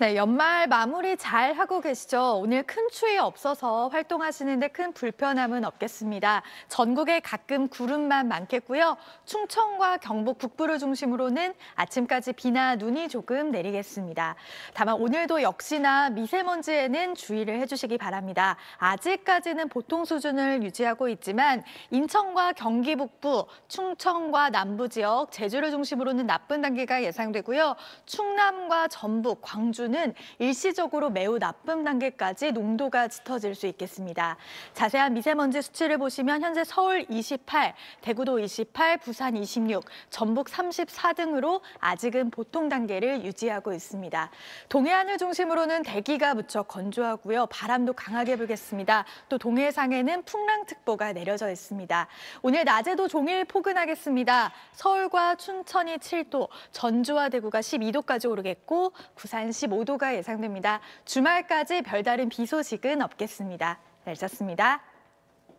네, 연말 마무리 잘 하고 계시죠? 오늘 큰 추위 없어서 활동하시는데 큰 불편함은 없겠습니다. 전국에 가끔 구름만 많겠고요. 충청과 경북 북부를 중심으로는 아침까지 비나 눈이 조금 내리겠습니다. 다만 오늘도 역시나 미세먼지에는 주의를 해주시기 바랍니다. 아직까지는 보통 수준을 유지하고 있지만 인천과 경기 북부, 충청과 남부 지역, 제주를 중심으로는 나쁜 단계가 예상되고요. 충남과 전북, 광주 지수는 일시적으로 매우 나쁨 단계까지 농도가 짙어질 수 있겠습니다. 자세한 미세먼지 수치를 보시면 현재 서울 28, 대구도 28, 부산 26, 전북 34 등으로 아직은 보통 단계를 유지하고 있습니다. 동해안을 중심으로는 대기가 무척 건조하고요. 바람도 강하게 불겠습니다. 또 동해상에는 풍랑특보가 내려져 있습니다. 오늘 낮에도 종일 포근하겠습니다. 서울과 춘천이 7도, 전주와 대구가 12도까지 오르겠고 부산 15도 25도가 예상됩니다. 주말까지 별다른 비 소식은 없겠습니다. 날씨였습니다.